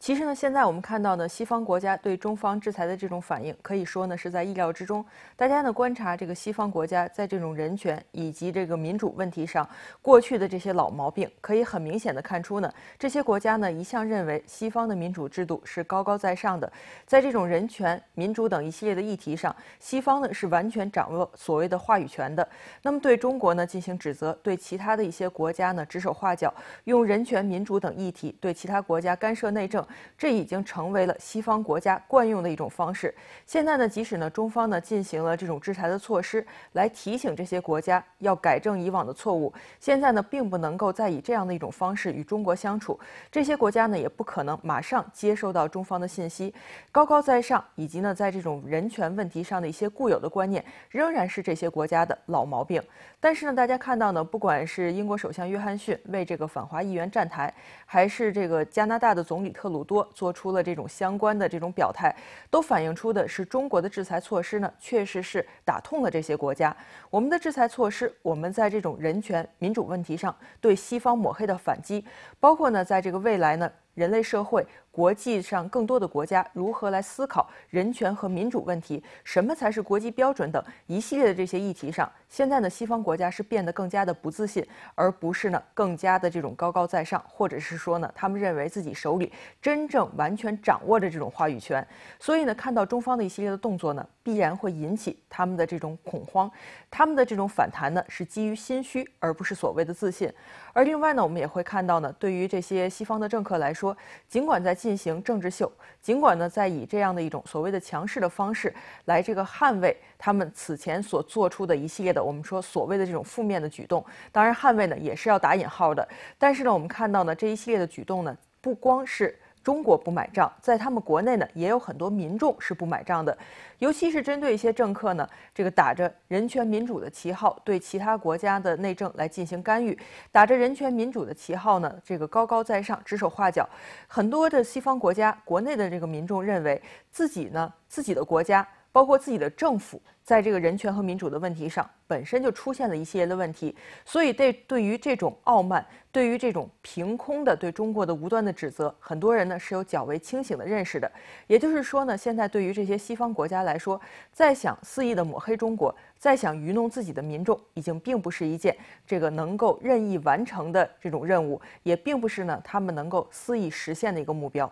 其实呢，现在我们看到呢，西方国家对中方制裁的这种反应，可以说呢是在意料之中。大家呢观察这个西方国家在这种人权以及这个民主问题上过去的这些老毛病，可以很明显的看出呢，这些国家呢一向认为西方的民主制度是高高在上的，在这种人权、民主等一系列的议题上，西方呢是完全掌握所谓的话语权的。那么对中国呢进行指责，对其他的一些国家呢指手画脚，用人权、民主等议题对其他国家干涉内政。这已经成为了西方国家惯用的一种方式。现在呢，即使呢中方呢进行了这种制裁的措施，来提醒这些国家要改正以往的错误。现在呢，并不能够再以这样的一种方式与中国相处。这些国家呢，也不可能马上接受到中方的信息。高高在上，以及呢，在这种人权问题上的一些固有的观念，仍然是这些国家的老毛病。但是呢，大家看到呢，不管是英国首相约翰逊为这个反华议员站台，还是这个加拿大的总理特鲁。多做出了这种相关的这种表态，都反映出的是中国的制裁措施呢，确实是打痛了这些国家。我们的制裁措施，我们在这种人权、民主问题上对西方抹黑的反击，包括呢，在这个未来呢。人类社会、国际上更多的国家如何来思考人权和民主问题，什么才是国际标准等一系列的这些议题上，现在呢，西方国家是变得更加的不自信，而不是呢更加的这种高高在上，或者是说呢，他们认为自己手里真正完全掌握着这种话语权。所以呢，看到中方的一系列的动作呢，必然会引起他们的这种恐慌，他们的这种反弹呢，是基于心虚，而不是所谓的自信。而另外呢，我们也会看到呢，对于这些西方的政客来说，说，尽管在进行政治秀，尽管呢，在以这样的一种所谓的强势的方式来这个捍卫他们此前所做出的一系列的我们说所谓的这种负面的举动，当然捍卫呢也是要打引号的，但是呢，我们看到呢这一系列的举动呢，不光是。中国不买账，在他们国内呢，也有很多民众是不买账的，尤其是针对一些政客呢，这个打着人权民主的旗号，对其他国家的内政来进行干预，打着人权民主的旗号呢，这个高高在上，指手画脚，很多的西方国家国内的这个民众认为自己呢，自己的国家。包括自己的政府，在这个人权和民主的问题上，本身就出现了一系列的问题。所以，对对于这种傲慢，对于这种凭空的对中国的无端的指责，很多人呢是有较为清醒的认识的。也就是说呢，现在对于这些西方国家来说，再想肆意的抹黑中国，再想愚弄自己的民众，已经并不是一件这个能够任意完成的这种任务，也并不是呢他们能够肆意实现的一个目标。